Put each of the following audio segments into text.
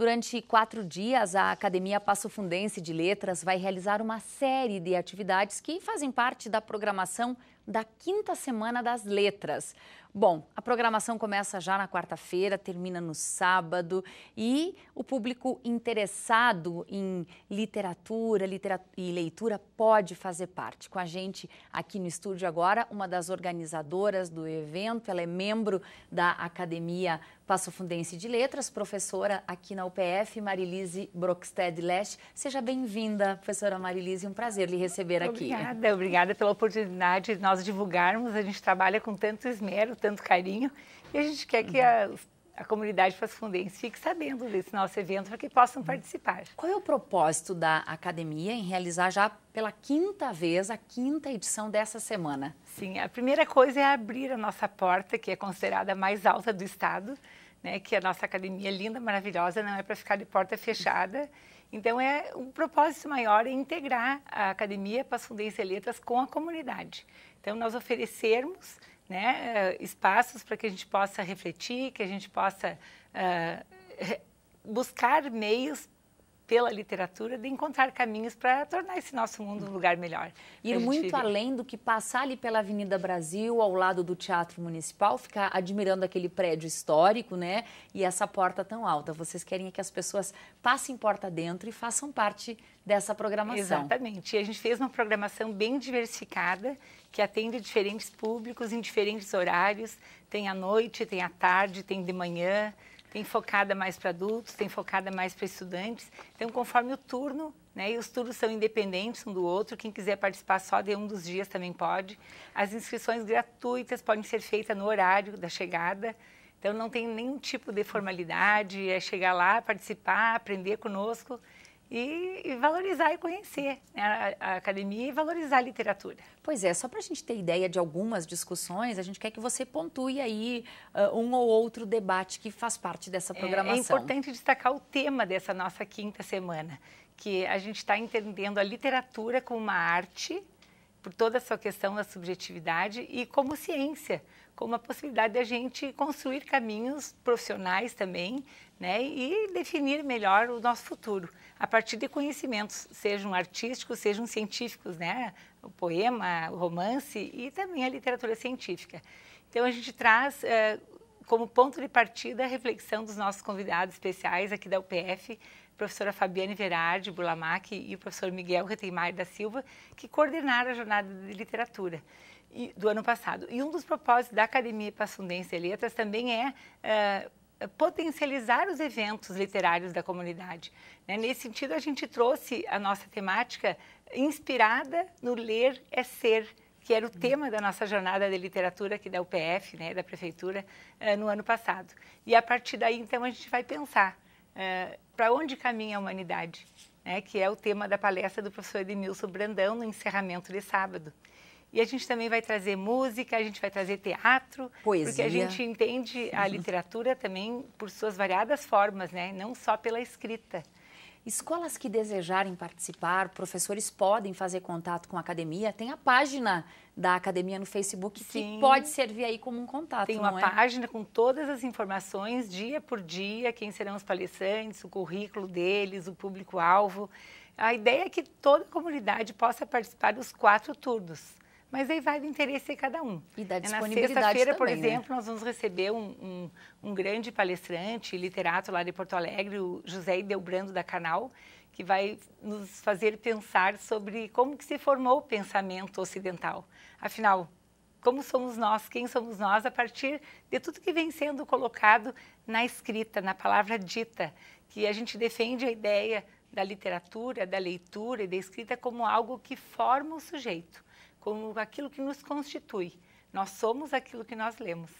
Durante quatro dias, a Academia Passo Fundense de Letras vai realizar uma série de atividades que fazem parte da programação da quinta semana das letras. Bom, a programação começa já na quarta-feira, termina no sábado e o público interessado em literatura, literatura e leitura pode fazer parte. Com a gente aqui no estúdio agora, uma das organizadoras do evento, ela é membro da Academia Passo Fundense de Letras, professora aqui na UPF, Marilise Brockstedt Leste. Seja bem-vinda, professora Marilise, um prazer lhe receber aqui. Obrigada, obrigada pela oportunidade de nós divulgarmos. A gente trabalha com tanto esmero tanto carinho. E a gente quer que a, a comunidade Pasfundense fique sabendo desse nosso evento para que possam participar. Qual é o propósito da academia em realizar já pela quinta vez a quinta edição dessa semana? Sim, a primeira coisa é abrir a nossa porta, que é considerada a mais alta do estado, né, que é a nossa academia linda, maravilhosa, não é para ficar de porta fechada. Então, é um propósito maior é integrar a Academia fundências Letras com a comunidade. Então, nós oferecermos né, espaços para que a gente possa refletir, que a gente possa uh, buscar meios pela literatura de encontrar caminhos para tornar esse nosso mundo um lugar melhor. Ir é muito vive. além do que passar ali pela Avenida Brasil, ao lado do Teatro Municipal, ficar admirando aquele prédio histórico, né? E essa porta tão alta. Vocês querem que as pessoas passem porta dentro e façam parte dessa programação. Exatamente. E a gente fez uma programação bem diversificada, que atende diferentes públicos em diferentes horários. Tem à noite, tem à tarde, tem de manhã, tem focada mais para adultos, tem focada mais para estudantes. Então, conforme o turno, né, e os turnos são independentes um do outro, quem quiser participar só de um dos dias também pode. As inscrições gratuitas podem ser feitas no horário da chegada, então não tem nenhum tipo de formalidade, é chegar lá, participar, aprender conosco e, e valorizar e conhecer né, a, a, academia e valorizar a literatura. Pois é, só para a gente ter ideia de algumas discussões, a gente quer que você pontue aí uh, um ou outro debate que faz parte dessa programação. É, é importante destacar o tema dessa nossa quinta semana, que a gente está entendendo a literatura como uma arte por toda essa questão da subjetividade e como ciência, como a possibilidade da gente construir caminhos profissionais também, né, e definir melhor o nosso futuro a partir de conhecimentos, sejam artísticos, sejam científicos, né, o poema, o romance e também a literatura científica. Então a gente traz eh, como ponto de partida a reflexão dos nossos convidados especiais aqui da UPF professora Fabiane Verardi Bulamac e o professor Miguel Retemar da Silva, que coordenaram a jornada de literatura do ano passado. E um dos propósitos da Academia Passundense de Letras também é uh, potencializar os eventos literários da comunidade. Né? Nesse sentido, a gente trouxe a nossa temática inspirada no Ler é Ser, que era o tema da nossa jornada de literatura aqui da UPF, né, da Prefeitura, eh, no ano passado. E a partir daí, então, a gente vai pensar é, para onde caminha a humanidade, né, que é o tema da palestra do professor Edmilson Brandão no encerramento de sábado. E a gente também vai trazer música, a gente vai trazer teatro, Poesia. porque a gente entende a literatura também por suas variadas formas, né? não só pela escrita. Escolas que desejarem participar, professores podem fazer contato com a academia. Tem a página da academia no Facebook Sim. que pode servir aí como um contato. Tem uma é? página com todas as informações, dia por dia, quem serão os palestrantes, o currículo deles, o público-alvo. A ideia é que toda a comunidade possa participar dos quatro turnos. Mas aí vai do interesse de cada um. E da é disponibilidade Na sexta-feira, por né? exemplo, né? nós vamos receber um, um, um, grande palestrante, literato lá de Porto Alegre, o José Idelbrando da Canal, que vai nos fazer pensar sobre como que se formou o pensamento ocidental. Afinal, como somos nós, quem somos nós a partir de tudo que vem sendo colocado na escrita, na palavra dita, que a gente defende a ideia da literatura, da leitura e da escrita como algo que forma o sujeito como aquilo que nos constitui. Nós somos aquilo que nós lemos.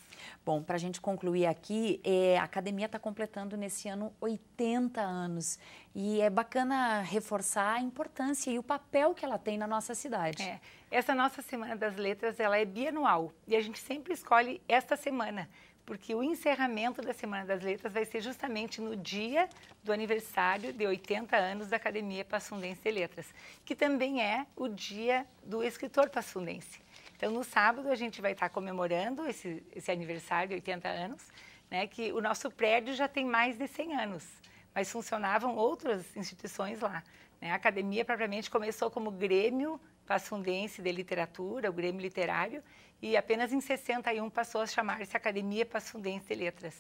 Bom, para a gente concluir aqui, é, a academia está completando nesse ano 80 anos e é bacana reforçar a importância e o papel que ela tem na nossa cidade. É, essa nossa Semana das Letras ela é bianual e a gente sempre escolhe esta semana porque o encerramento da Semana das Letras vai ser justamente no dia do aniversário de 80 anos da Academia Passundense de Letras, que também é o dia do escritor passundense. Então, no sábado, a gente vai estar comemorando esse, esse aniversário de 80 anos, né, que o nosso prédio já tem mais de 100 anos mas funcionavam outras instituições lá. Né? A academia, propriamente, começou como Grêmio Passundense de Literatura, o Grêmio Literário, e apenas em 61 passou a chamar-se Academia Passundense de Letras.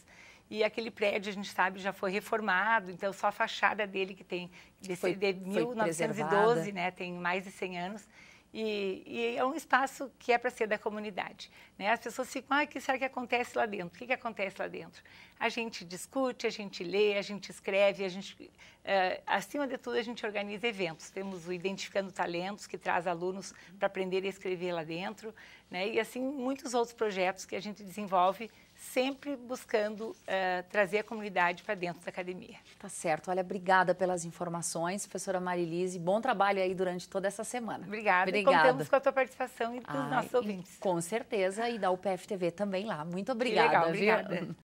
E aquele prédio, a gente sabe, já foi reformado, então só a fachada dele que tem, desse, foi, de 1912, né, tem mais de 100 anos, e, e, é um espaço que é para ser da comunidade. Né? As pessoas ficam, ah, o que será que acontece lá dentro? O que, que acontece lá dentro? A gente discute, a gente lê, a gente escreve, a gente, uh, acima de tudo, a gente organiza eventos. Temos o Identificando Talentos, que traz alunos para aprender a escrever lá dentro, né? e assim muitos outros projetos que a gente desenvolve sempre buscando uh, trazer a comunidade para dentro da academia. Tá certo. Olha, obrigada pelas informações, professora Marilise. Bom trabalho aí durante toda essa semana. Obrigada. Obrigada. E contamos com a tua participação e dos Ai, nossos ouvintes. Com certeza. E da UPF TV também lá. Muito obrigada. Que legal, obrigada.